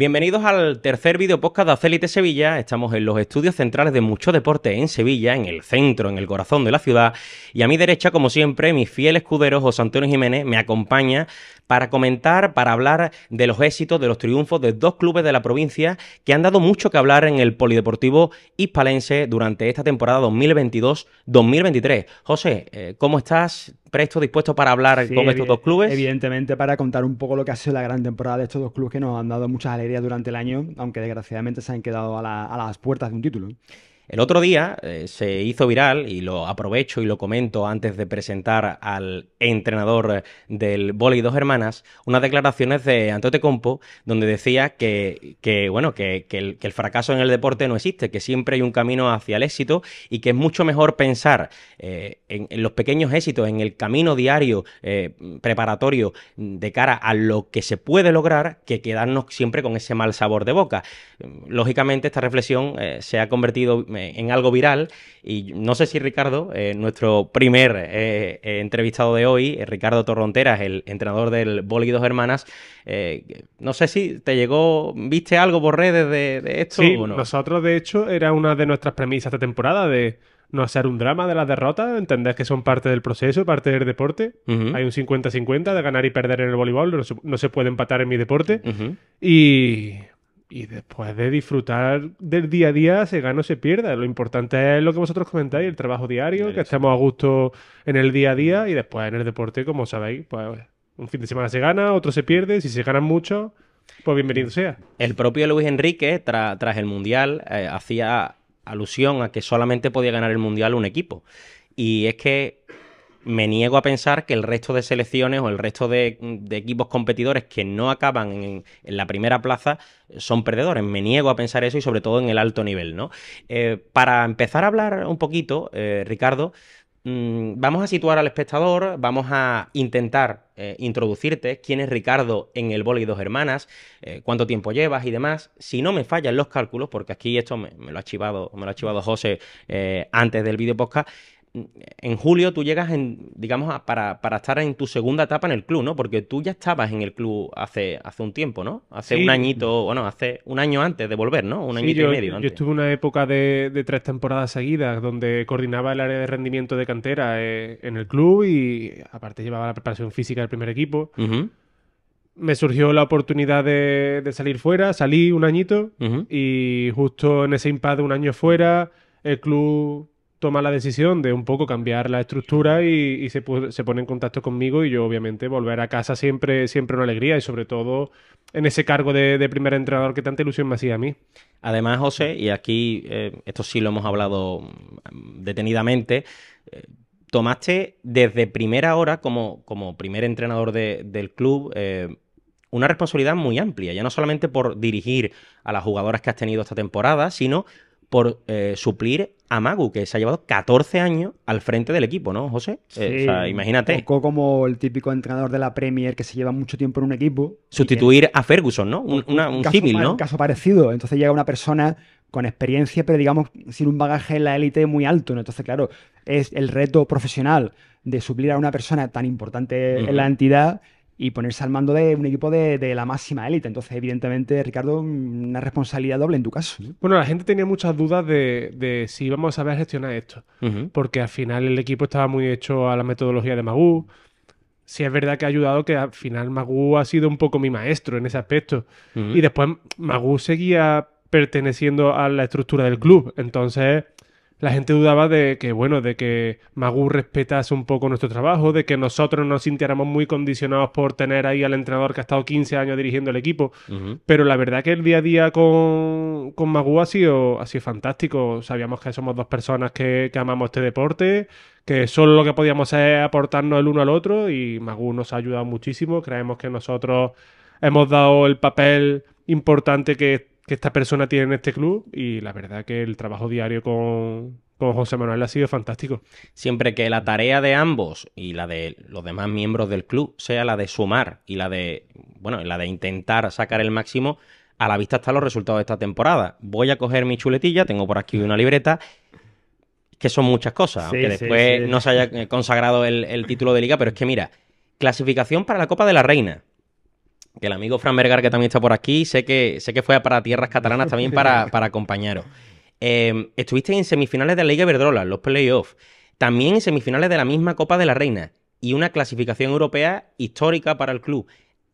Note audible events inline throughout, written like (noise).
Bienvenidos al tercer video podcast de Acelite Sevilla. Estamos en los estudios centrales de Mucho Deporte en Sevilla, en el centro, en el corazón de la ciudad. Y a mi derecha, como siempre, mi fiel escudero José Antonio Jiménez me acompaña para comentar, para hablar de los éxitos, de los triunfos de dos clubes de la provincia que han dado mucho que hablar en el Polideportivo hispalense durante esta temporada 2022-2023. José, eh, ¿cómo estás? presto, dispuesto para hablar con estos dos clubes. Evidentemente, para contar un poco lo que ha sido la gran temporada de estos dos clubes que nos han dado muchas alegrías durante el año, aunque desgraciadamente se han quedado a las puertas de un título. El otro día eh, se hizo viral, y lo aprovecho y lo comento antes de presentar al entrenador eh, del y dos hermanas, unas declaraciones de Compo donde decía que, bueno, que, el, fracaso en el deporte no existe, que siempre hay un camino hacia el éxito y que es mucho mejor pensar eh, en, los pequeños éxitos, en el camino diario preparatorio de cara a lo que se puede lograr, que quedarnos siempre con ese mal sabor de boca. Lógicamente, esta reflexión se ha convertido en algo viral. Y no sé si Ricardo, eh, nuestro primer eh, eh, entrevistado de hoy, Ricardo Torronteras, el entrenador del y Dos Hermanas, no sé si te llegó, viste algo por de, esto. Sí, nosotros de hecho era una de nuestras premisas de temporada de no hacer un drama de la derrota, entender que son parte del proceso, parte del deporte. Hay un 50-50 de ganar y perder en el voleibol, no se, puede empatar en mi deporte. Y y después de disfrutar del día a día, se gana o se pierda. Lo importante es lo que vosotros comentáis, el trabajo diario, que estemos a gusto en el día a día y después en el deporte, como sabéis, pues un fin de semana se gana, otro se pierde, si se ganan mucho, pues bienvenido sea. El propio Luis Enrique, tras el Mundial, eh, hacía alusión a que solamente podía ganar el Mundial un equipo. Y es que me niego a pensar que el resto de selecciones o el resto de, equipos competidores que no acaban en, la primera plaza son perdedores. Me niego a pensar eso y sobre todo en el alto nivel, ¿no? Eh, para empezar a hablar un poquito, eh, Ricardo, mm, vamos a situar al espectador, vamos a intentar eh, introducirte, quién es Ricardo en el y dos hermanas, cuánto tiempo llevas y demás. Si no me fallan los cálculos, porque aquí esto me, lo, ha chivado, me lo ha chivado José antes del vídeo podcast, en julio tú llegas, en, digamos, para, estar en tu segunda etapa en el club, ¿no? Porque tú ya estabas en el club hace, hace un tiempo, ¿no? Hace un añito, bueno, hace un año antes de volver, ¿no? Un año y medio. Yo estuve una época de, tres temporadas seguidas donde coordinaba el área de rendimiento de cantera eh, en el club y aparte llevaba la preparación física del primer equipo. Me surgió la oportunidad de, salir fuera, salí un añito y justo en ese impasse de un año fuera, el club toma la decisión de un poco cambiar la estructura y, se, se, pone en contacto conmigo y yo obviamente volver a casa siempre, siempre una alegría y sobre todo en ese cargo de, primer entrenador que tanta ilusión me hacía a mí. Además, José, y aquí eh, esto sí lo hemos hablado mm, detenidamente, eh, tomaste desde primera hora como, como primer entrenador del club. Eh, una responsabilidad muy amplia, ya no solamente por dirigir a las jugadoras que has tenido esta temporada, sino por eh, suplir a Magu, que se ha llevado 14 años al frente del equipo, ¿no, José? Eh, o sea, imagínate. como el típico entrenador de la Premier que se lleva mucho tiempo en un equipo. Sustituir a Ferguson, ¿no? Un, caso, civil, ¿no? Un caso parecido. Entonces llega una persona con experiencia, pero digamos sin un bagaje en la élite muy alto. Entonces, claro, es el reto profesional de suplir a una persona tan importante en la entidad y ponerse al mando de un equipo de, la máxima élite. Entonces, evidentemente, Ricardo, mm, una responsabilidad doble en tu caso. Bueno, la gente tenía muchas dudas de, si íbamos a saber gestionar esto, porque al final el equipo estaba muy hecho a la metodología de Magú. Si es verdad que ha ayudado que al final Magú ha sido un poco mi maestro en ese aspecto. Y después Magú seguía perteneciendo a la estructura del club. Entonces la gente dudaba de que, bueno, de que Magu respetase un poco nuestro trabajo, de que nosotros nos sintiéramos muy condicionados por tener ahí al entrenador que ha estado 15 años dirigiendo el equipo. Pero la verdad que el día a día con, con Magu ha sido, fantástico. Sabíamos que somos dos personas que, amamos este deporte, que solo lo que podíamos es aportarnos el uno al otro y Magu nos ha ayudado muchísimo. Creemos que nosotros hemos dado el papel importante que que esta persona tiene en este club y la verdad que el trabajo diario con, José Manuel ha sido fantástico. Siempre que la tarea de ambos y la de los demás miembros del club sea la de sumar y la de, bueno, la de intentar sacar el máximo, a la vista están los resultados de esta temporada. Voy a coger mi chuletilla, tengo por aquí una libreta, que son muchas cosas, aunque después no se haya consagrado el, el título de liga, pero es que mira, clasificación para la Copa de la Reina, que el amigo Fran Vergara, que también está por aquí, sé que, sé que fue para tierras catalanas (laughs) también para, acompañaros. Eh, em, estuviste en semifinales de la Liga verdrola los playoffs, también en semifinales de la misma Copa de la Reina y una clasificación europea histórica para el club.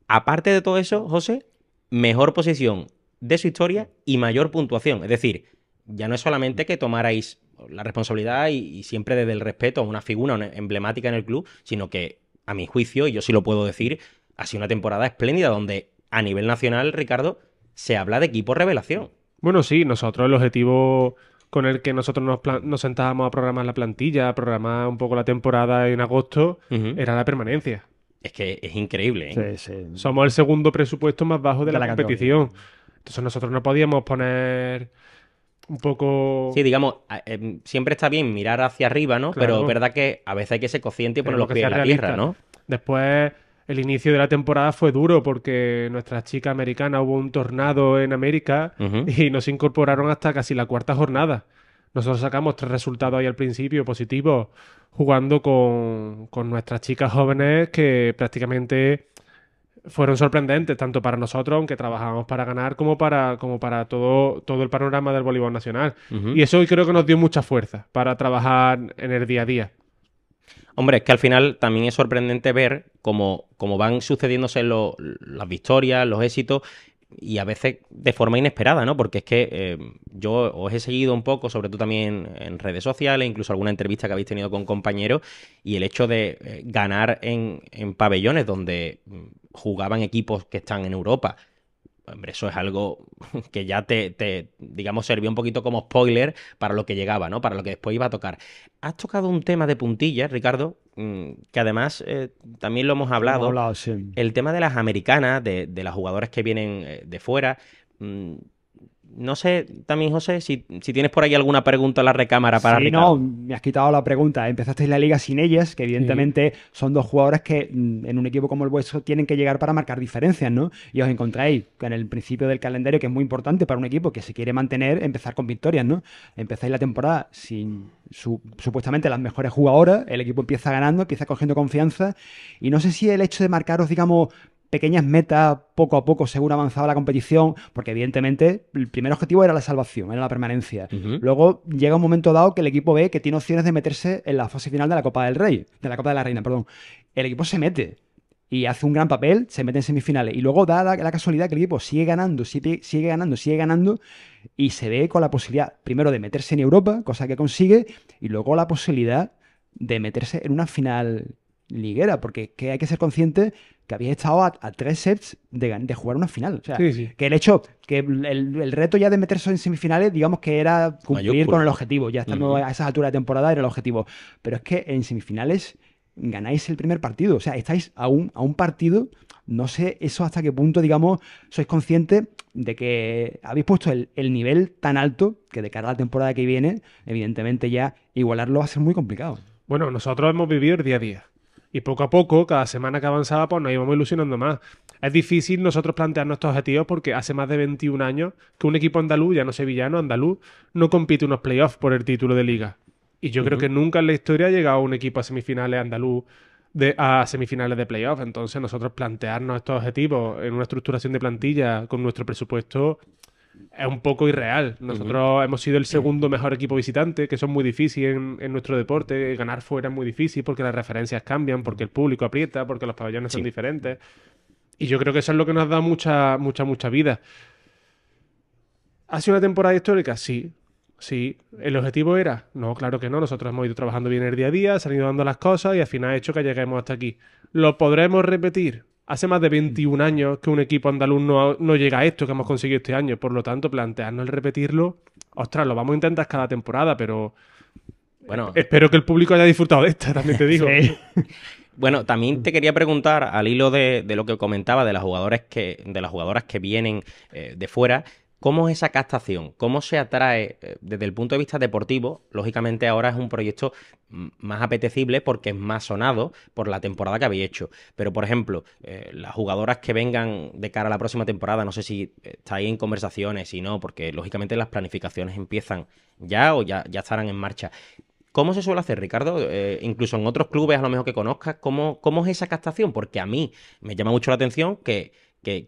Aparte de todo eso, José, mejor posición de su historia y mayor puntuación. Es decir, ya no es solamente que tomarais la responsabilidad y, y siempre desde el respeto a una figura emblemática en el club, sino que, a mi juicio, y yo sí lo puedo decir, ha sido una temporada espléndida donde a nivel nacional, Ricardo, se habla de equipo revelación. Bueno, sí, nosotros el objetivo con el que nosotros nos, sentábamos a programar la plantilla, a programar un poco la temporada en agosto, era la permanencia. Es que es increíble. ¿eh? Somos el segundo presupuesto más bajo de, la, competición. Entonces nosotros no podíamos poner un poco. Sí, digamos, em, siempre está bien mirar hacia arriba, ¿no? Pero es verdad que a veces hay que ser consciente y poner que los pies la tierra, ¿no? Después el inicio de la temporada fue duro porque nuestra chica americana hubo un tornado en América y nos incorporaron hasta casi la cuarta jornada. Nosotros sacamos tres resultados ahí al principio positivos jugando con, nuestras chicas jóvenes que prácticamente fueron sorprendentes tanto para nosotros, aunque trabajábamos para ganar, como para, como para todo, todo el panorama del voleibol nacional. Y eso creo que nos dio mucha fuerza para trabajar en el día a día. Hombre, es que al final también es sorprendente ver cómo, van sucediéndose las victorias, los éxitos, y a veces de forma inesperada, ¿no? Porque es que eh, yo os he seguido un poco, sobre todo también en redes sociales, incluso alguna entrevista que habéis tenido con compañeros, y el hecho de eh, ganar en pabellones donde mm, jugaban equipos que están en Europa Hombre, eso es algo (laughs) que ya te, digamos, sirvió un poquito como spoiler para lo que llegaba, ¿no? Para lo que después iba a tocar. Has tocado un tema de puntillas, Ricardo, mm, que además eh, también lo hemos hablado. Hemos hablado sí. El tema de las americanas, de, de las jugadoras que vienen eh, de fuera. Mm, no sé también, José, si, tienes por ahí alguna pregunta a la recámara para sí, No, me has quitado la pregunta. Empezasteis la liga sin ellas, que evidentemente son dos jugadoras que mm, en un equipo como el vuestro tienen que llegar para marcar diferencias, ¿no? Y os encontráis en el principio del calendario, que es muy importante para un equipo que se quiere mantener, empezar con victorias, ¿no? Empezáis la temporada sin supuestamente las mejores jugadoras, el equipo empieza ganando, empieza cogiendo confianza, y no sé si el hecho de marcaros, digamos, pequeñas metas poco a poco según avanzaba la competición, porque evidentemente el primer objetivo era la salvación, era la permanencia. Luego llega un momento dado que el equipo ve que tiene opciones de meterse en la fase final de la Copa del Rey, de la Copa de la Reina, perdón. El equipo se mete y hace un gran papel, se mete en semifinales y luego da la, la casualidad que el equipo sigue ganando, sigue, sigue ganando, sigue ganando y se ve con la posibilidad primero de meterse en Europa, cosa que consigue, y luego la posibilidad de meterse en una final liguera, porque que hay que ser consciente que habéis estado a, tres sets de, jugar una final. O sea, que el hecho, que el, reto ya de meterse en semifinales, digamos que era cumplir con el objetivo. Ya estamos a esas alturas de temporada, era el objetivo. Pero es que en semifinales ganáis el primer partido. O sea, estáis a un, partido. No sé eso hasta qué punto, digamos, sois conscientes de que habéis puesto el, el, nivel tan alto que de cara a la temporada que viene, evidentemente ya igualarlo va a ser muy complicado. Bueno, nosotros hemos vivido el día a día. Y poco a poco, cada semana que avanzaba, pues nos íbamos ilusionando más. Es difícil nosotros plantearnos estos objetivos porque hace más de 21 años que un equipo andaluz, ya no sevillano, andaluz, no compite unos playoffs por el título de liga. Y yo creo que nunca en la historia ha llegado un equipo a semifinales andaluz de, a semifinales de playoffs Entonces, nosotros plantearnos estos objetivos en una estructuración de plantilla con nuestro presupuesto es un poco irreal. Nosotros hemos sido el segundo mejor equipo visitante, que son muy difíciles en, nuestro deporte. Ganar fuera es muy difícil porque las referencias cambian, porque el público aprieta, porque los pabellones son diferentes. Y yo creo que eso es lo que nos da mucha, mucha, mucha vida. ¿Ha sido una temporada histórica? Sí. Sí. ¿El objetivo era? No, claro que no. Nosotros hemos ido trabajando bien el día a día, se han ido dando las cosas y al final ha hecho que lleguemos hasta aquí. ¿Lo podremos repetir? Hace más de 21 mm. años que un equipo andaluz no, llega a esto que hemos conseguido este año. Por lo tanto, plantearnos el repetirlo, ostras, lo vamos a intentar cada temporada, pero. Bueno. Espero que el público haya disfrutado de esta, también te digo. (laughs) (laughs) Bueno, también te quería preguntar, al hilo de, lo que comentaba, de las jugadoras que, de las jugadoras que vienen eh, de fuera, ¿Cómo es esa captación? ¿Cómo se atrae eh, desde el punto de vista deportivo? Lógicamente ahora es un proyecto más apetecible porque es más sonado por la temporada que habéis hecho. Pero, por ejemplo, eh, las jugadoras que vengan de cara a la próxima temporada, no sé si eh, estáis en conversaciones, y no, porque lógicamente las planificaciones empiezan ya o ya, ya estarán en marcha. ¿Cómo se suele hacer, Ricardo? incluso en otros clubes, a lo mejor que conozcas, ¿cómo, ¿cómo es esa captación? Porque a mí me llama mucho la atención que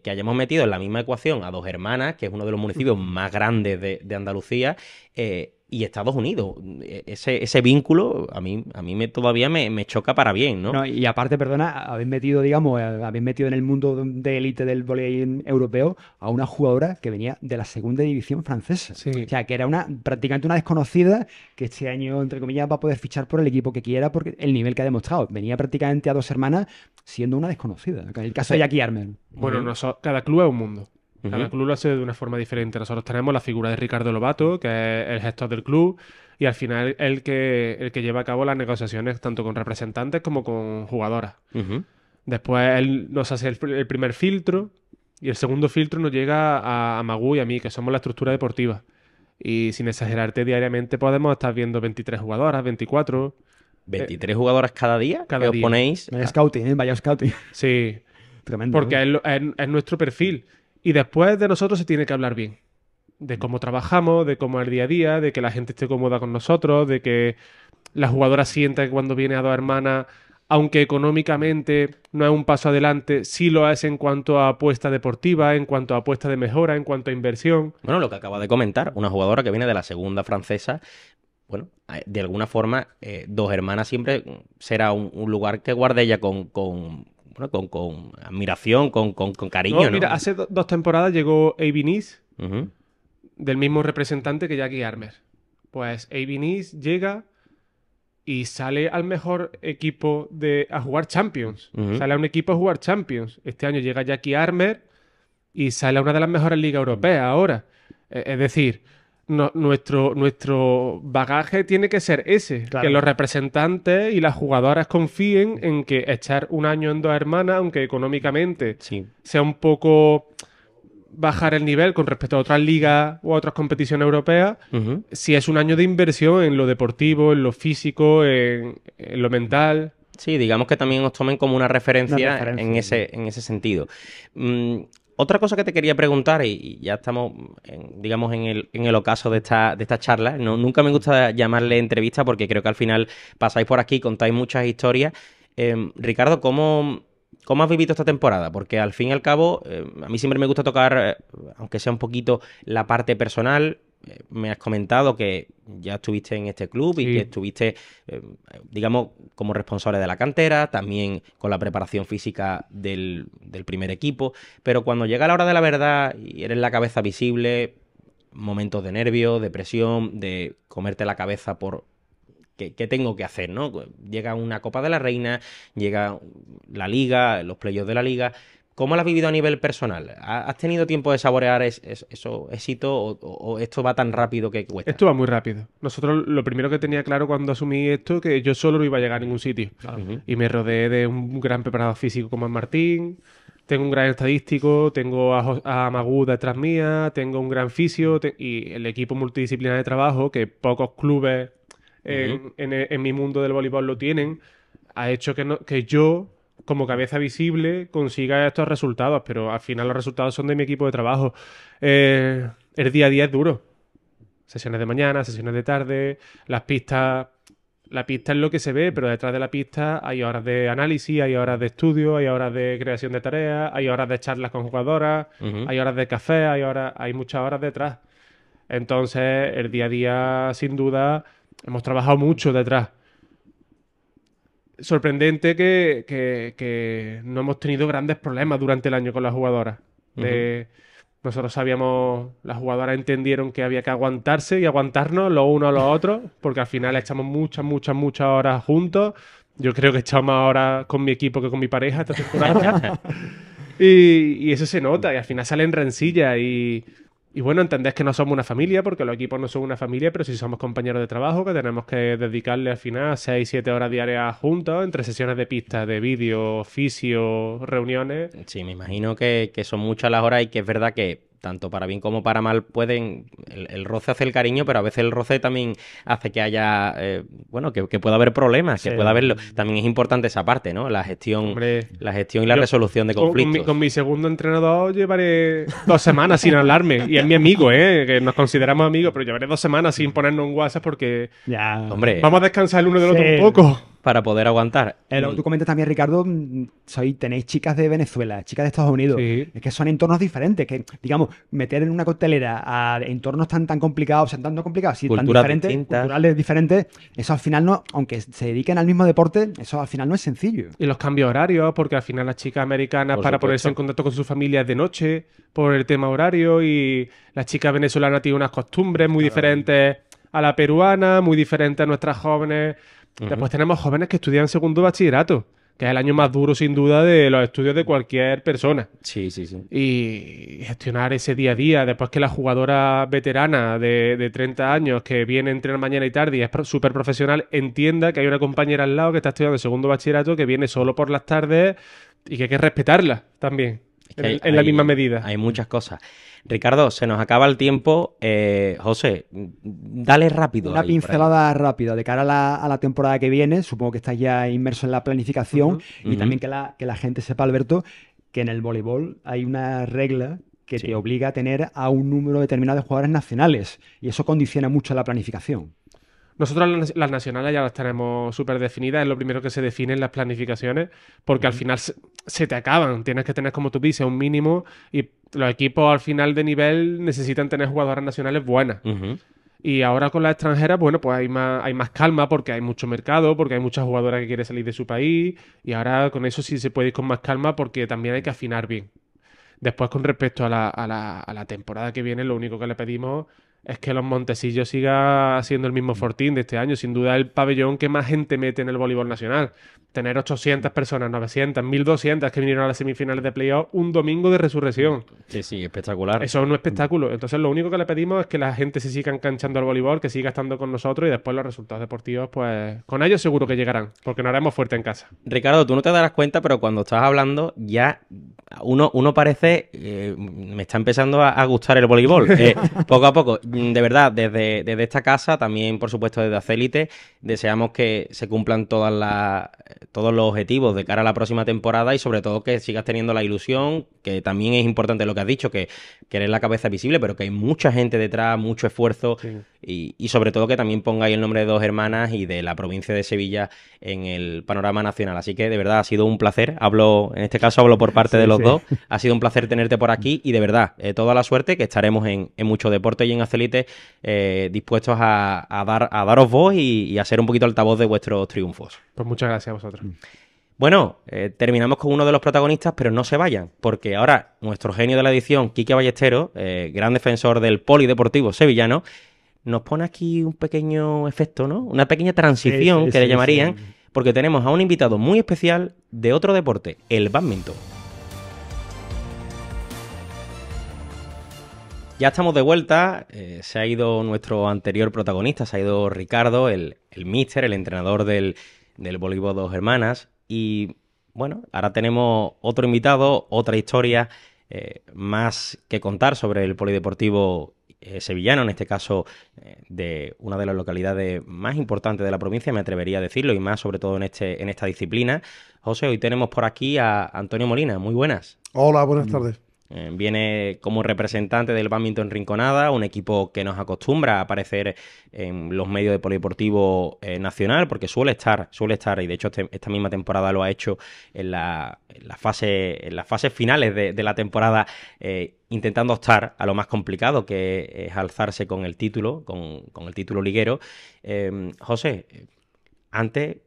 que, hayamos metido en la misma ecuación a dos hermanas, que es uno de los municipios más grandes de, Andalucía, eh, y Estados Unidos. E, ese, ese vínculo a mí, a mí me, todavía me, choca para bien, ¿no? Y aparte, perdona, habéis metido, digamos, eh, habéis metido en el mundo de élite del voleibol europeo a una jugadora que venía de la segunda división francesa. O sea, que era una prácticamente una desconocida que este año, entre comillas, va a poder fichar por el equipo que quiera porque el nivel que ha demostrado. Venía prácticamente a dos hermanas siendo una desconocida. El caso de Jackie Armen. Bueno, no, cada club es un mundo. Cada club lo hace de una forma diferente. Nosotros tenemos la figura de Ricardo Lobato, que es el gestor del club, y al final el que, el que lleva a cabo las negociaciones tanto con representantes como con jugadoras. Después él nos hace el, primer filtro y el segundo filtro nos llega a, a y a mí, que somos la estructura deportiva. Y sin exagerarte, diariamente podemos estar viendo 23 jugadoras, 24. ¿23 jugadoras cada día? Cada que os ponéis. Vaya scouting, ¿eh? Vaya scouting. Sí. (laughs) Tremendo. Porque es nuestro perfil. Y después de nosotros se tiene que hablar bien. De cómo trabajamos, de cómo es el día a día, de que la gente esté cómoda con nosotros, de que la jugadora sienta que cuando viene a dos hermanas, aunque económicamente no es un paso adelante, sí lo es en cuanto a apuesta deportiva, en cuanto a apuesta de mejora, en cuanto a inversión. Bueno, lo que acaba de comentar, una jugadora que viene de la segunda francesa, bueno, eh, de alguna forma, eh, dos hermanas siempre será un, lugar que guarde ella con con, con, admiración, con, cariño. hace dos temporadas llegó Avinis del mismo representante que Jackie Armer. Pues Avinis llega y sale al mejor equipo de, a jugar Champions. Sale a un equipo a jugar Champions. Este año llega Jackie Armer y sale a una de las mejores ligas europeas ahora. E-, es decir, nuestro, nuestro bagaje tiene que ser ese, que los representantes y las jugadoras confíen en que echar un año en dos hermanas, aunque económicamente sea un poco bajar el nivel con respecto a otras ligas o a otras competiciones europeas, si es un año de inversión en lo deportivo, en lo físico, en, lo mental. Sí, digamos que también os tomen como una referencia, en, ese, en ese sentido. Mm, otra cosa que te quería preguntar, y, ya estamos, en, digamos, en el, en el ocaso de esta, de charla, no, nunca me gusta llamarle entrevista porque creo que al final pasáis por aquí, contáis muchas historias. Em, Ricardo, ¿cómo, ¿Cómo has vivido esta temporada? Porque al fin y al cabo, em, a mí siempre me gusta tocar, eh, aunque sea un poquito, la parte personal, me has comentado que ya estuviste en este club y que estuviste, eh, digamos, como responsable de la cantera, también con la preparación física del, primer equipo, pero cuando llega la hora de la verdad y eres la cabeza visible, momentos de nervios, de presión, de comerte la cabeza por... ¿Qué, tengo que hacer? ¿no? Llega una Copa de la Reina, llega la Liga, los playoffs de la Liga. ¿Cómo lo has vivido a nivel personal? ¿Has tenido tiempo de saborear eso éxito o, esto va tan rápido que cuesta? Esto va muy rápido. Nosotros lo primero que tenía claro cuando asumí esto que yo solo no iba a llegar a ningún sitio. Ah, y me rodeé de un gran preparado físico como es Martín, tengo un gran estadístico, tengo a, a detrás mía, tengo un gran fisio y el equipo multidisciplinar de trabajo que pocos clubes en, mi mundo del voleibol lo tienen, ha hecho que yo como cabeza visible consiga estos resultados, pero al final los resultados son de mi equipo de trabajo. Eh, el día a día es duro. Sesiones de mañana, sesiones de tarde, las pistas... La pista es lo que se ve, pero detrás de la pista hay horas de análisis, hay horas de estudio, hay horas de creación de tareas, hay horas de charlas con jugadoras, hay horas de café, hay horas, hay muchas horas detrás. Entonces, el día a día, sin duda, hemos trabajado mucho detrás sorprendente que, que, no hemos tenido grandes problemas durante el año con las jugadoras. nosotros sabíamos, las jugadoras entendieron que había que aguantarse y aguantarnos los unos a los otros, porque al final echamos muchas, muchas, muchas horas juntos. Yo creo que he ahora más horas con mi equipo que con mi pareja esta temporada. (laughs) y, y, eso se nota, y al final salen rencillas y y bueno, entendés que no somos una familia, porque los equipos no son una familia, pero sí somos compañeros de trabajo, que tenemos que dedicarle al final 6-7 horas diarias juntos, entre sesiones de pistas, de vídeo, oficio, reuniones. Sí, me imagino que, que son muchas las horas y que es verdad que tanto para bien como para mal, pueden. El, roce hace el cariño, pero a veces el roce también hace que haya. Eh, bueno, que, pueda haber problemas, que pueda haberlo. También es importante esa parte, ¿no? La gestión, la gestión y la resolución de conflictos. Con mi, segundo entrenador llevaré dos semanas sin hablarme. Y es mi amigo, ¿eh? Que nos consideramos amigos, pero llevaré dos semanas sin ponernos un WhatsApp porque. Ya. Hombre. Vamos a descansar el uno del otro un poco para poder aguantar. tú comentas también, Ricardo, mm, tenéis chicas de Venezuela, chicas de Estados Unidos, es que son entornos diferentes, que digamos, meter en una coctelera a entornos tan tan complicados, o sea, tan complicados, tan diferentes, culturales diferentes, eso al final no, aunque se dediquen al mismo deporte, eso al final no es sencillo. Y los cambios horarios, porque al final las chicas americanas para ponerse en contacto con sus familias de noche, por el tema horario, y las chicas venezolanas tienen unas costumbres muy diferentes a la peruana, muy diferentes a nuestras jóvenes Después tenemos jóvenes que estudian segundo bachillerato, que es el año más duro sin duda de los estudios de cualquier persona. Sí, sí, sí. Y gestionar ese día a día, después que la jugadora veterana de, de 30 años que viene entre entrenar mañana y tarde y es súper profesional, entienda que hay una compañera al lado que está estudiando segundo bachillerato que viene solo por las tardes y que hay que respetarla también en, la misma medida. Hay muchas cosas. Ricardo, se nos acaba el tiempo. Eh, José, dale rápido. Una pincelada rápida de cara a la, temporada que viene. Supongo que estás ya inmerso en la planificación y también que la, que la gente sepa, Alberto, que en el voleibol hay una regla que te obliga a tener a un número determinado de jugadores nacionales y eso condiciona mucho la planificación. Nosotros las nacionales ya las tenemos súper definidas, es lo primero que se define en las planificaciones, porque al final se, te acaban, tienes que tener, como tú dices, un mínimo y los equipos al final de nivel necesitan tener jugadoras nacionales buenas. Y ahora con las extranjeras, bueno, pues hay más, hay más calma porque hay mucho mercado, porque hay muchas jugadoras que quieren salir de su país y ahora con eso sí se puede ir con más calma porque también hay que afinar bien. Después, con respecto a la, a la, a la temporada que viene, lo único que le pedimos es que los Montesillos siga siendo el mismo fortín de este año. Sin duda, el pabellón que más gente mete en el voleibol nacional. Tener 800 personas, 900, 1200 que vinieron a las semifinales de playoff un domingo de resurrección. Sí, sí, espectacular. Eso es un espectáculo. Entonces, lo único que le pedimos es que la gente se siga enganchando al voleibol, que siga estando con nosotros y después los resultados deportivos, pues con ellos seguro que llegarán, porque no haremos fuerte en casa. Ricardo, tú no te darás cuenta, pero cuando estás hablando, ya uno, parece. Eh, me está empezando a, gustar el voleibol. (laughs) Eh, poco a poco Mm, de verdad, desde, desde esta casa, también por supuesto desde Acélite, deseamos que se cumplan todas todos los objetivos de cara a la próxima temporada y sobre todo que sigas teniendo la ilusión, que también es importante lo que has dicho, que, que eres la cabeza visible, pero que hay mucha gente detrás, mucho esfuerzo y, sobre todo que también pongáis el nombre de dos hermanas y de la provincia de Sevilla en el panorama nacional. Así que de verdad ha sido un placer, hablo, en este caso hablo por parte de los dos, ha sido un placer tenerte por aquí y de verdad, eh, toda la suerte que estaremos en, mucho deporte y en Acélite. Eh, dispuestos a, dar, a daros voz y, a ser un poquito altavoz de vuestros triunfos. Pues muchas gracias a vosotros. Bueno, eh, terminamos con uno de los protagonistas, pero no se vayan, porque ahora nuestro genio de la edición, Quique Ballesteros, eh, gran defensor del polideportivo sevillano, nos pone aquí un pequeño efecto, ¿no? Una pequeña transición que le llamarían, porque tenemos a un invitado muy especial de otro deporte, el badminton. Ya estamos de vuelta. Eh, se ha ido nuestro anterior protagonista, se ha ido Ricardo, el, el el entrenador del, del voleibol dos hermanas. Y bueno, ahora tenemos otro invitado, otra historia eh, más que contar sobre el polideportivo eh, sevillano, en este caso de una de las localidades más importantes de la provincia, me atrevería a decirlo, y más sobre todo en, este, en esta disciplina. José, hoy tenemos por aquí a Antonio Molina. Muy buenas. Hola, buenas tardes. Eh, viene como representante del badminton Rinconada, un equipo que nos acostumbra a aparecer en los medios de polideportivo eh, nacional, porque suele estar, suele estar, y de hecho este, esta misma temporada lo ha hecho en, la, fase, en las fases finales de, la temporada. Eh, intentando estar a lo más complicado, que es alzarse con el título, con, con el título liguero. José, antes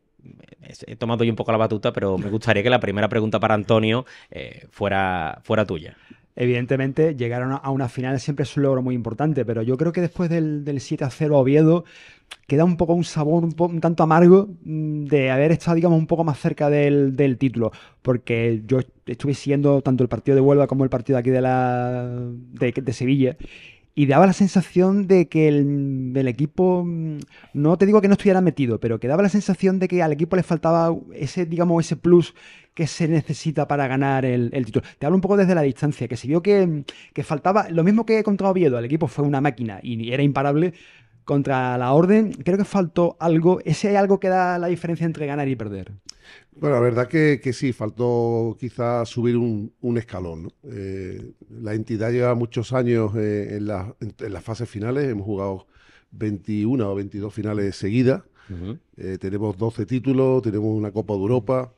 he tomado yo un poco la batuta, pero me gustaría que la primera pregunta para Antonio eh, fuera, fuera tuya. Evidentemente, llegar a una, final siempre es un logro muy importante, pero yo creo que después del, 7 a 0 Oviedo, queda un poco un sabor un, tanto amargo mm, de haber estado, digamos, un poco más cerca del, título, porque yo estuve siguiendo tanto el partido de Huelva como el partido aquí de, la, de, de Sevilla, y daba la sensación de que el, equipo, no te digo que no estuviera metido, pero que daba la sensación de que al equipo le faltaba ese, digamos, ese plus que se necesita para ganar el, título. Te hablo un poco desde la distancia, que se vio que, que faltaba, lo mismo que contra Oviedo, el equipo fue una máquina y era imparable. Contra la orden, creo que faltó algo, ese algo que da la diferencia entre ganar y perder. Bueno, la verdad que, sí, faltó quizás subir un, escalón. Eh, la entidad lleva muchos años eh, en, las fases finales, hemos jugado 21 o 22 finales seguidas, eh, tenemos 12 títulos, tenemos una Copa de Europa.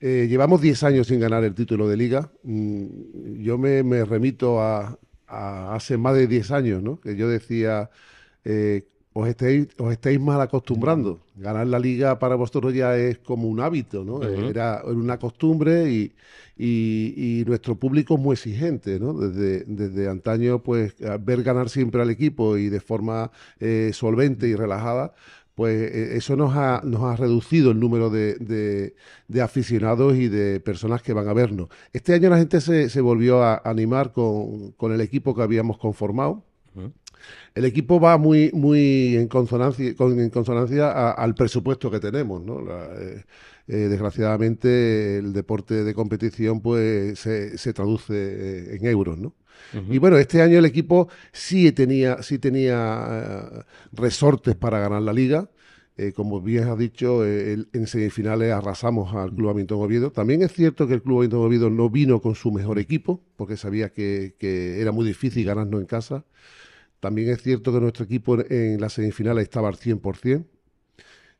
llevamos 10 años sin ganar el título de liga. Mm, yo me, remito a, hace más de 10 años, ¿no? que yo decía, os estáis os estáis mal acostumbrando. Mm. Ganar la liga para vosotros ya es como un hábito, ¿no? era, una costumbre y, y, nuestro público es muy exigente, ¿no? Desde, antaño, pues ver ganar siempre al equipo y de forma eh, solvente y relajada, pues e, eso nos ha, nos ha reducido el número de, de, aficionados y de personas que van a vernos. Este año la gente se, se volvió a animar con el equipo que habíamos conformado el equipo va muy, muy en consonancia, con, consonancia al presupuesto que tenemos, ¿no? Eh, eh, desgraciadamente el deporte de competición pues se, traduce eh, en euros, ¿no? Y bueno, este año el equipo sí tenía, sí tenía resortes para ganar la liga. como bien has dicho, en semifinales arrasamos al Club Hamilton Oviedo. También es cierto que el Club Hamilton Oviedo no vino con su mejor equipo, porque sabía que, que era muy difícil ganarnos en casa. También es cierto que nuestro equipo en, la semifinal estaba al 100%.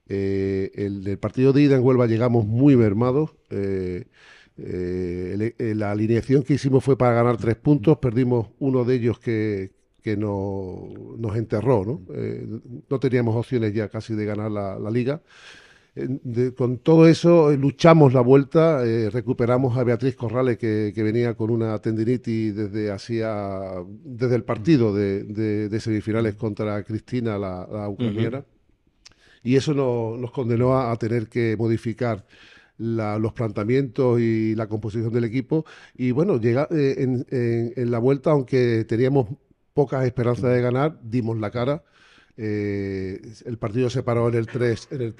Eh, el del partido de ida en Huelva llegamos muy mermados. Eh, eh, la alineación que hicimos fue para ganar tres puntos, perdimos uno de ellos que, nos enterró. ¿no? teníamos opciones ya casi de ganar la liga con todo eso eh, luchamos la vuelta, eh, recuperamos a Beatriz Corrales que, venía con una tendinitis desde hacía desde el partido de, semifinales contra Cristina, la, ucraniana, y eso nos condenó a, tener que modificar. los planteamientos y la composición del equipo y bueno, llega, eh, en la vuelta, aunque teníamos pocas esperanzas de ganar, dimos la cara, eh, el partido se paró en el 3-1,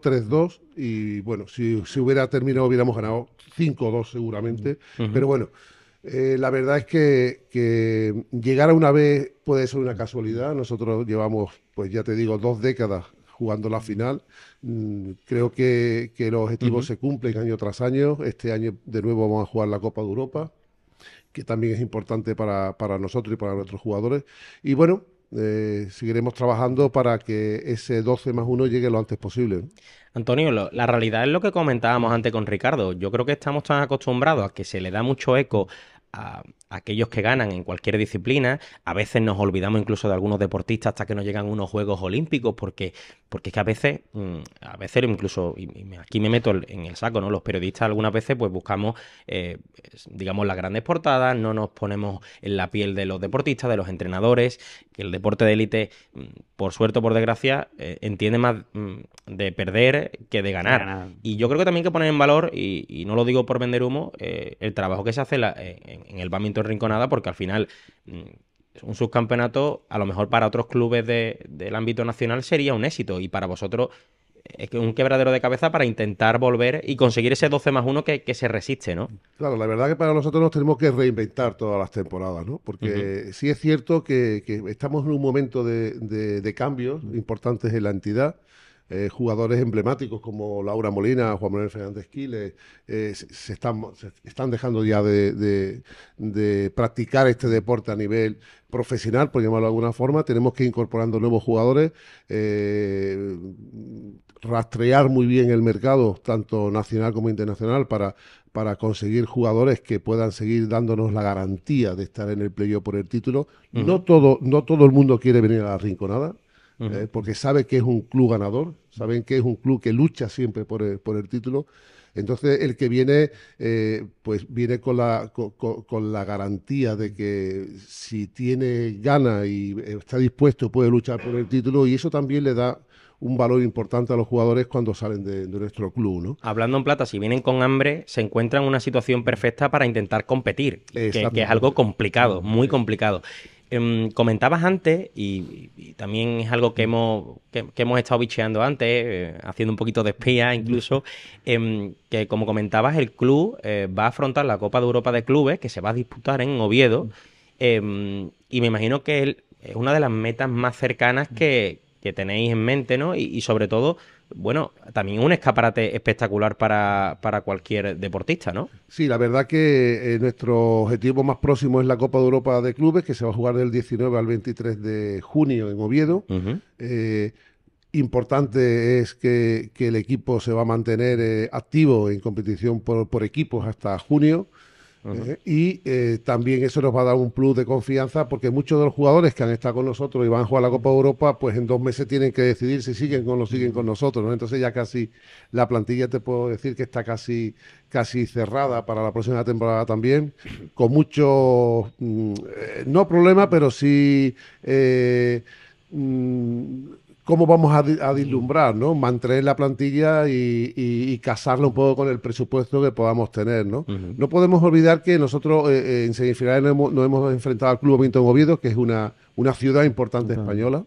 3-2 y bueno, si, hubiera terminado hubiéramos ganado 5-2 seguramente, pero bueno, eh, la verdad es que, llegar a una vez puede ser una casualidad, nosotros llevamos, pues ya te digo, dos décadas jugando la final, mm, creo que, los objetivos se cumplen año tras año, este año de nuevo vamos a jugar la Copa de Europa que también es importante para, para nosotros y para nuestros jugadores. Y bueno, eh, seguiremos trabajando para que ese 12 más 1 llegue lo antes posible. Antonio, la realidad es lo que comentábamos antes con Ricardo. Yo creo que estamos tan acostumbrados a que se le da mucho eco a, aquellos que ganan en cualquier disciplina. A veces nos olvidamos incluso de algunos deportistas hasta que nos llegan unos Juegos Olímpicos, porque, porque es que a veces, mm, a veces incluso, y aquí me meto en el saco, ¿no? Los periodistas algunas veces pues buscamos, eh, digamos, las grandes portadas, no nos ponemos en la piel de los deportistas, de los entrenadores, que el deporte de élite, mm, por suerte o por desgracia, eh, entiende más mm, de perder que de ganar. Y yo creo que también hay que poner en valor, y, no lo digo por vender humo, eh, el trabajo que se hace en, el badminton rinconada porque al final mm, un subcampeonato a lo mejor para otros clubes del ámbito nacional sería un éxito y para vosotros es que un quebradero de cabeza para intentar volver y conseguir ese 12 más 1 que, se resiste, ¿no? Claro, la verdad que para nosotros nos tenemos que reinventar todas las temporadas, ¿no? Porque sí es cierto que, estamos en un momento de, de cambios importantes en la entidad eh, jugadores emblemáticos como Laura Molina, Juan Manuel Fernández Quiles, eh, se, están, dejando ya de, practicar este deporte a nivel profesional, por llamarlo de alguna forma. Tenemos que ir incorporando nuevos jugadores, eh, rastrear muy bien el mercado, tanto nacional como internacional, para, conseguir jugadores que puedan seguir dándonos la garantía de estar en el playoff por el título. no, todo, no todo el mundo quiere venir a la rinconada ¿eh? porque sabe que es un club ganador, saben que es un club que lucha siempre por el, título. Entonces, el que viene, eh, pues viene con la, con, la garantía de que si tiene ganas y está dispuesto, puede luchar por el título, y eso también le da un valor importante a los jugadores cuando salen de, nuestro club, ¿no? Hablando en plata, si vienen con hambre, se encuentran en una situación perfecta para intentar competir, que, que, es algo complicado, muy complicado. Em, comentabas antes, y, también es algo que hemos, que, estado bicheando antes, eh, haciendo un poquito de espía incluso, em, que como comentabas, el club eh, va a afrontar la Copa de Europa de Clubes, que se va a disputar en Oviedo, em, y me imagino que es una de las metas más cercanas que, que tenéis en mente, ¿no? y sobre todo, bueno, también un escaparate espectacular para, cualquier deportista, ¿no? Sí, la verdad que eh, nuestro objetivo más próximo es la Copa de Europa de Clubes, que se va a jugar del 19 al 23 de junio en Oviedo. Eh, importante es que, el equipo se va a mantener eh, activo en competición por equipos hasta junio. ¿eh? Y eh, también eso nos va a dar un plus de confianza porque muchos de los jugadores que han estado con nosotros y van a jugar la Copa Europa, pues en dos meses tienen que decidir si siguen o no siguen con nosotros. Entonces ya casi la plantilla te puedo decir que está casi, casi cerrada para la próxima temporada también, con mucho mm, eh, no problema, pero sí... Mm, cómo vamos a, a ¿no? Mantener la plantilla y, casarlo un poco con el presupuesto que podamos tener, ¿no? No podemos olvidar que nosotros eh, eh, en semifinales nos hemos, enfrentado al Club Vinton Oviedo, que es una, una ciudad importante española.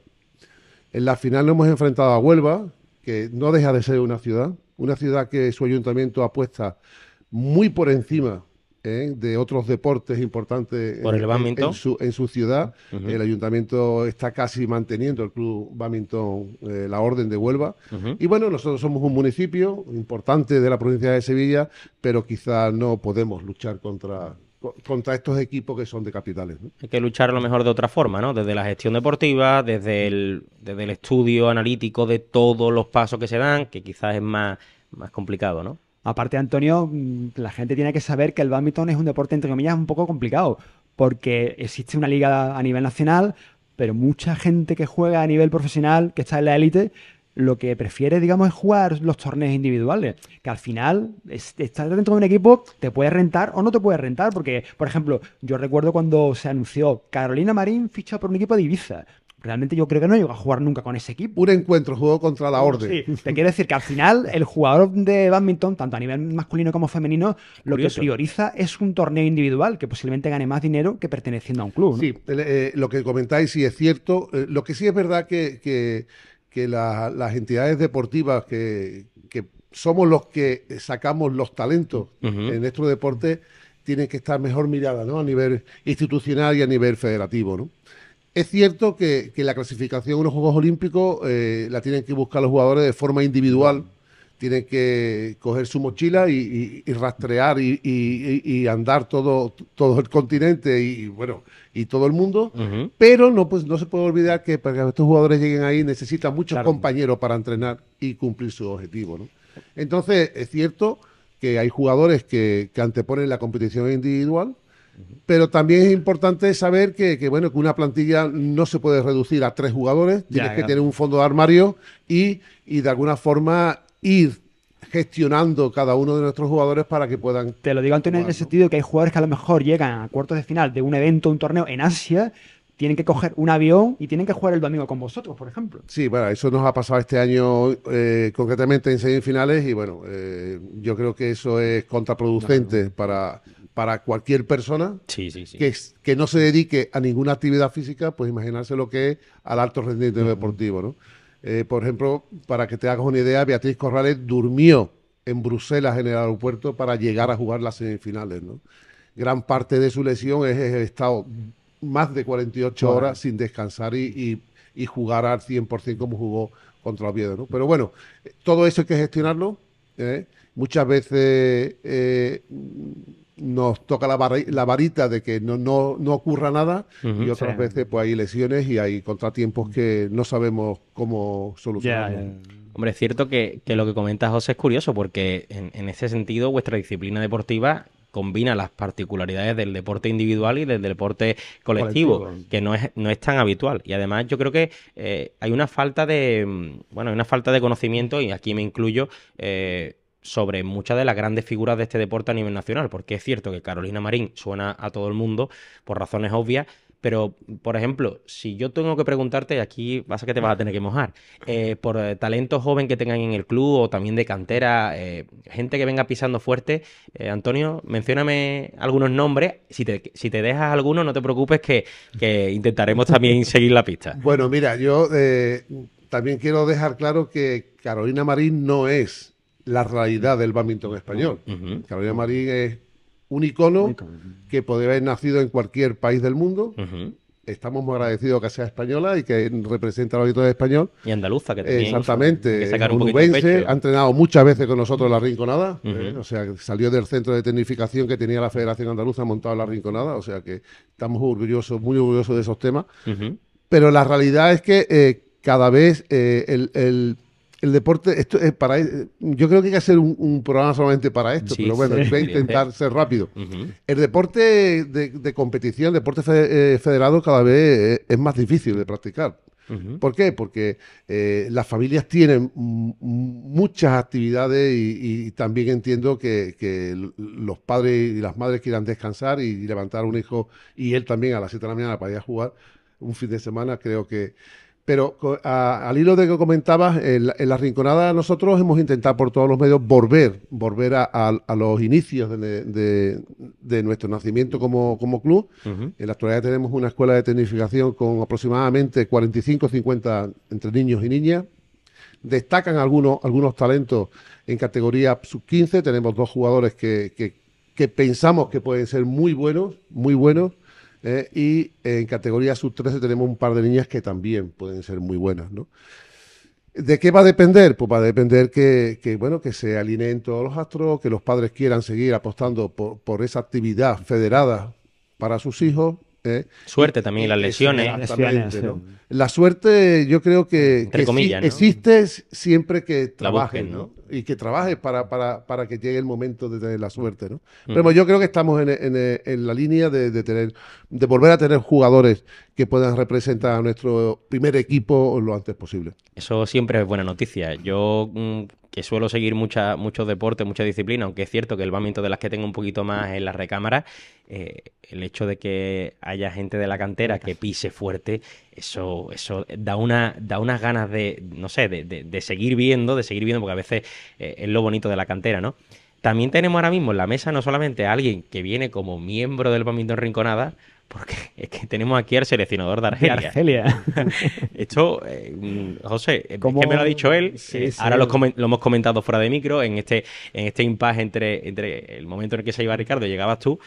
En la final nos hemos enfrentado a Huelva, que no deja de ser una ciudad, una ciudad que su ayuntamiento apuesta muy por encima ¿eh? de otros deportes importantes en, su, ciudad. El ayuntamiento está casi manteniendo el club badminton, eh, la Orden de Huelva. Y bueno, nosotros somos un municipio importante de la provincia de Sevilla, pero quizás no podemos luchar contra contra estos equipos que son de capitales. Hay que luchar a lo mejor de otra forma, ¿no? Desde la gestión deportiva, desde el, desde el estudio analítico de todos los pasos que se dan, que quizás es más, más complicado, ¿no? Aparte, Antonio, mm, la gente tiene que saber que el badminton es un deporte, entre comillas, un poco complicado, porque existe una liga a nivel nacional, pero mucha gente que juega a nivel profesional, que está en la élite, lo que prefiere, digamos, es jugar los torneos individuales, que al final estar dentro de un equipo te puede rentar o no te puede rentar, porque, por ejemplo, yo recuerdo cuando se anunció Carolina Marín ficha por un equipo de Ibiza realmente yo creo que no iba a jugar nunca con ese equipo. Un encuentro, jugó contra la Orden. te quiero decir que al final el jugador de badminton, tanto a nivel masculino como femenino, lo que prioriza es un torneo individual que posiblemente gane más dinero que perteneciendo a un club. Sí, eh, lo que comentáis sí es cierto. Eh, lo que sí es verdad que, que, las entidades deportivas que, que, somos los que sacamos los talentos en nuestro deporte tienen que estar mejor miradas a nivel institucional y a nivel federativo. ¿no? Es cierto que, la clasificación en los Juegos Olímpicos eh, la tienen que buscar los jugadores de forma individual. Tienen que coger su mochila y, rastrear y, andar todo, todo el continente y bueno y todo el mundo. Pero no, pues, no se puede olvidar que para que estos jugadores lleguen ahí necesitan muchos compañeros para entrenar y cumplir su objetivo. Entonces, es cierto que hay jugadores que, que anteponen la competición individual pero también es importante saber que, bueno, que una plantilla no se puede reducir a tres jugadores, tienes que tener un fondo de armario y, de alguna forma ir gestionando cada uno de nuestros jugadores para que puedan. Te lo digo, antes en el sentido que hay jugadores que a lo mejor llegan a cuartos de final de un evento, un torneo en Asia, tienen que coger un avión y tienen que jugar el domingo con vosotros, por ejemplo. Sí, bueno, eso nos ha pasado este año eh, concretamente en semifinales y bueno, eh, yo creo que eso es contraproducente para para cualquier persona Que, no se dedique a ninguna actividad física, pues imaginarse lo que es al alto rendimiento deportivo. ¿no? Eh, por ejemplo, para que te hagas una idea, Beatriz Corrales durmió en Bruselas, en el aeropuerto, para llegar a jugar las semifinales. Gran parte de su lesión es, el estado más de 48 horas sin descansar y, jugar al 100% como jugó contra Oviedo. ¿no? Pero bueno, eh, todo eso hay que gestionarlo. ¿eh? Muchas veces nos toca la, varita de que no, ocurra nada y otras veces pues hay lesiones y hay contratiempos que no sabemos cómo solucionar. Hombre, es cierto que, lo que comentas, José, es curioso porque en, ese sentido vuestra disciplina deportiva combina las particularidades del deporte individual y del deporte colectivo, que no es, no es tan habitual. Y además yo creo que eh, hay una falta de, mm, bueno, hay una falta de conocimiento, y aquí me incluyo, eh, sobre muchas de las grandes figuras de este deporte a nivel nacional, porque es cierto que Carolina Marín suena a todo el mundo por razones obvias, pero, por ejemplo, si yo tengo que preguntarte, aquí a que te vas a tener que mojar, eh, por eh, talento joven que tengan en el club o también de cantera, eh, gente que venga pisando fuerte, Antonio, mencióname algunos nombres. Si te, si te dejas alguno, no te preocupes que, que intentaremos también (laughs) seguir la pista. Bueno, mira, yo también quiero dejar claro que Carolina Marín no es la realidad del badminton español. Carolina Marín es un icono que podría haber nacido en cualquier país del mundo. Estamos muy agradecidos que sea española y que represente al de español. Y andaluza, que también. Exactamente. Que ha entrenado muchas veces con nosotros la Rinconada. ¿eh? O sea, salió del centro de tecnificación que tenía la Federación Andaluza montado la Rinconada. O sea, que estamos orgullosos, muy orgullosos de esos temas. Pero la realidad es que eh, cada vez eh, el el deporte, esto es para yo creo que hay que hacer un, programa solamente para esto, pero bueno, voy a intentar ser rápido. El deporte de, competición, el deporte eh, federado cada vez eh, es más difícil de practicar. ¿Por qué? Porque eh, las familias tienen muchas actividades y, también entiendo que, los padres y las madres quieran descansar y levantar a un hijo y él también a las 7 de la mañana para ir a jugar un fin de semana, creo que pero al hilo de lo que comentabas, en, la rinconada nosotros hemos intentado por todos los medios volver, volver a, los inicios de, nuestro nacimiento como, club. En la actualidad tenemos una escuela de tecnificación con aproximadamente 45 50 entre niños y niñas. Destacan algunos, algunos talentos en categoría sub-15. Tenemos dos jugadores que, que, que pensamos que pueden ser muy buenos, muy buenos eh, y en categoría sub-13 tenemos un par de niñas que también pueden ser muy buenas, ¿De qué va a depender? Pues va a depender que, bueno, que se alineen todos los astros, que los padres quieran seguir apostando por esa actividad federada para sus hijos, ¿eh? Suerte también, eh, las lesiones. La suerte yo creo que, existe siempre que trabajes, Y que trabajes para, para, que llegue el momento de tener la suerte, ¿no? Mm. Pero yo creo que estamos en, la línea de, de, tener, de volver a tener jugadores que puedan representar a nuestro primer equipo lo antes posible. Eso siempre es buena noticia. Yo mm, que suelo seguir muchos deportes, mucha disciplina, aunque es cierto que el bamiento de las que tengo un poquito más en la recámara, eh, el hecho de que haya gente de la cantera que pise fuerte, eso, eso da, una, da unas ganas de, no sé, de, seguir viendo, de seguir viendo, porque a veces eh, es lo bonito de la cantera, ¿no? También tenemos ahora mismo en la mesa no solamente a alguien que viene como miembro del en Rinconada, porque (laughs) es que tenemos aquí al seleccionador de Argelia. Argelia. (laughs) Esto, eh, mm, José, que me lo ha dicho él, eh, ahora lo, hemos comentado fuera de micro, en este, en este impasse entre, entre el momento en el que se iba Ricardo y llegabas tú,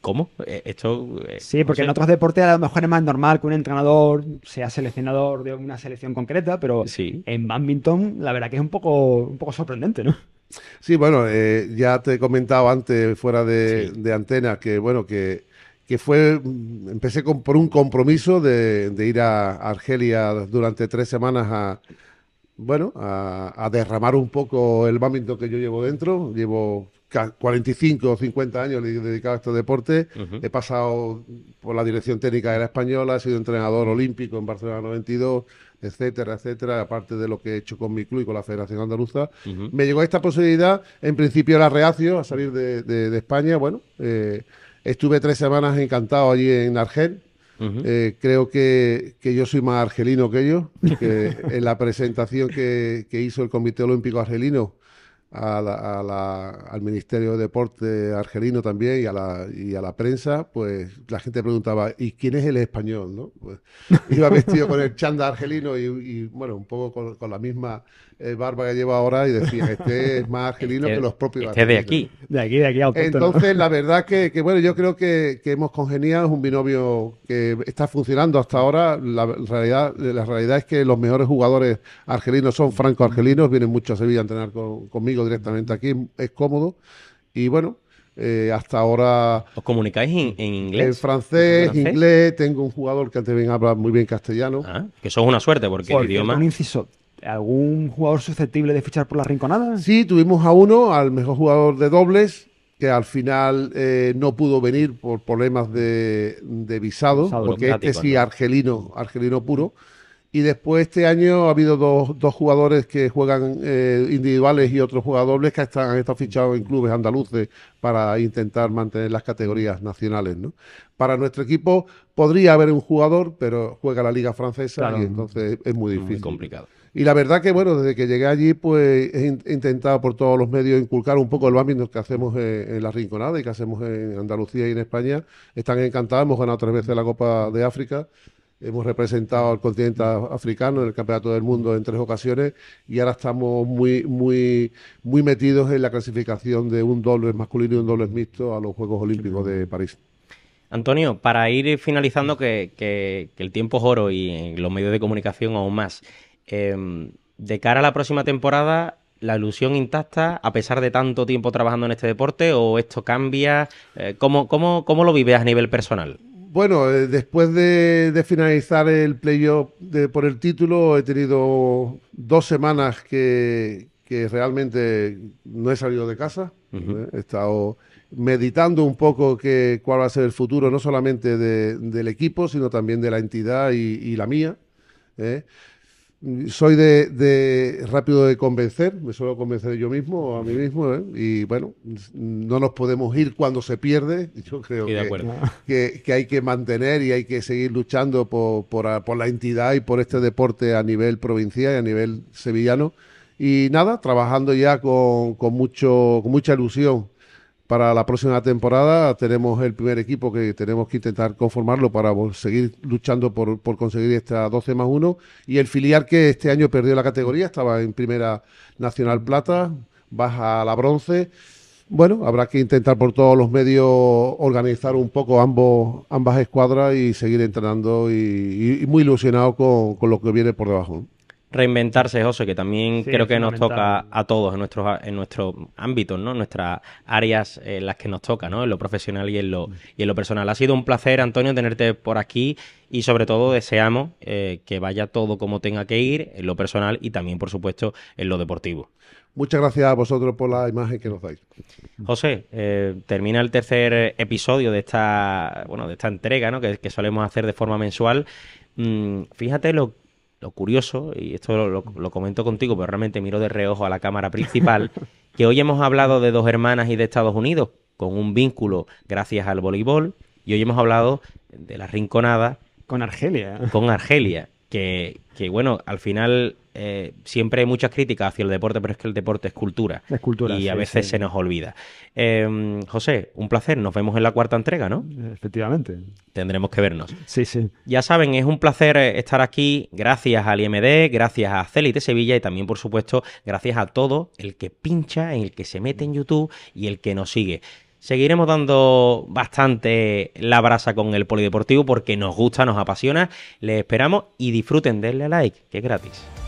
¿Cómo? Eh, esto. sí, porque en otros deportes a lo mejor es más normal que un entrenador sea seleccionador de una selección concreta, pero en badminton la verdad que es un poco, un poco sorprendente, ¿no? Sí, bueno, ya te he comentado antes, fuera de, de antena, que bueno, que que fue, mm, empecé con, por un compromiso de, ir a Argelia durante tres semanas a, bueno, a, derramar un poco el bámbito que yo llevo dentro. Llevo 45 o 50 años dedicado a este deporte. He pasado por la dirección técnica de la española, he sido entrenador olímpico en Barcelona 92, etcétera, etcétera, aparte de lo que he hecho con mi club y con la Federación Andaluza. Me llegó esta posibilidad, en principio era reacio a salir de, España, bueno. Eh, Estuve tres semanas encantado allí en Argel. Eh, creo que, yo soy más argelino que ellos. (laughs) en la presentación que, hizo el Comité Olímpico Argelino al Ministerio de Deporte argelino también y a, la, prensa, pues la gente preguntaba, ¿y quién es el español? Pues, iba vestido con el chanda argelino y, bueno, un poco con, la misma Bárbara eh, barba que lleva ahora y decía (laughs) este es más argelino este que los propios este de aquí. De aquí, de aquí a Entonces, la (laughs) verdad que, bueno, yo creo que, hemos congeniado, un binomio que está funcionando hasta ahora. La realidad, la realidad es que los mejores jugadores argelinos son franco-argelinos, vienen mucho a Sevilla a entrenar conmigo directamente aquí, es cómodo. Y bueno, eh, hasta ahora. ¿Os comunicáis en, inglés? En francés, inglés. Tengo un jugador que antes habla muy bien castellano. Ah, que eso es una suerte, porque, el idioma. Un inciso. ¿Algún jugador susceptible de fichar por la rinconada? Sí, tuvimos a uno, al mejor jugador de dobles, que al final eh, no pudo venir por problemas de, de visado, porque este sí, argelino, argelino puro. Y después este año ha habido dos, jugadores que juegan eh, individuales y otros jugadores que están, han estado fichados en clubes andaluces para intentar mantener las categorías nacionales. ¿no? Para nuestro equipo podría haber un jugador, pero juega la liga francesa y entonces es muy difícil. Muy complicado. Y la verdad que, bueno, desde que llegué allí, pues he intentado por todos los medios inculcar un poco el bambino que hacemos eh, en, la Rinconada y que hacemos en Andalucía y en España. Están encantados, hemos ganado tres veces la Copa de África. Hemos representado al continente africano en el Campeonato del Mundo en tres ocasiones y ahora estamos muy, muy, muy metidos en la clasificación de un doble masculino y un doble mixto a los Juegos Olímpicos de París. Antonio, para ir finalizando, que, que el tiempo es oro y en los medios de comunicación aún más. Em, de cara a la próxima temporada, ¿la ilusión intacta a pesar de tanto tiempo trabajando en este deporte o esto cambia? Eh, ¿cómo, cómo, lo vives a nivel personal? Bueno, eh, después de, finalizar el playoff por el título, he tenido dos semanas que, realmente no he salido de casa. ¿eh? He estado meditando un poco cuál va a ser el futuro, no solamente del equipo, sino también de la entidad y, la mía. ¿eh? soy de, rápido de convencer, me suelo convencer yo mismo a mí mismo, ¿eh? y bueno, no nos podemos ir cuando se pierde. (laughs) Yo creo que, que, hay que mantener y hay que seguir luchando por, la entidad y por este deporte a nivel provincial y a nivel sevillano. Y nada, trabajando ya con, con mucho, con mucha ilusión para la próxima temporada tenemos el primer equipo que tenemos que intentar conformarlo para seguir luchando por, por, conseguir esta 12 más 1 y el filial que este año perdió la categoría, estaba en primera nacional plata, baja a la bronce. Bueno, habrá que intentar por todos los medios organizar un poco ambos, ambas escuadras y seguir entrenando y, muy ilusionado con lo que viene por debajo reinventarse, José, que también creo que nos toca a todos en nuestros, en nuestros ámbitos, ¿no? Nuestras áreas en las que nos toca, ¿no? En lo profesional y en lo, y en lo personal. Ha sido un placer, Antonio, tenerte por aquí y sobre todo deseamos eh, que vaya todo como tenga que ir, en lo personal y también, por supuesto, en lo deportivo. Muchas gracias a vosotros por la imagen que nos dais. José, eh, termina el tercer episodio de esta, bueno, de esta entrega, ¿no? Que, solemos hacer de forma mensual. Mm, fíjate lo lo curioso, y esto lo, comento contigo, pero realmente miro de reojo a la cámara principal, (laughs) que hoy hemos hablado de dos hermanas y de Estados Unidos, con un vínculo gracias al voleibol, y hoy hemos hablado de la rinconada. Con Argelia. Con Argelia que, bueno, al final eh, siempre hay muchas críticas hacia el deporte, pero es que el deporte es cultura. Es cultura. Y a veces se nos olvida. Em, José, un placer. Nos vemos en la cuarta entrega, ¿no? Efectivamente. Tendremos que vernos. Sí, sí. Ya saben, es un placer eh, estar aquí. Gracias al IMD, gracias a Celite Sevilla y también, por supuesto, gracias a todo el que pincha, el que se mete en YouTube y el que nos sigue. Seguiremos dando bastante la brasa con el polideportivo porque nos gusta, nos apasiona. Les esperamos y disfruten, denle a like, que es gratis.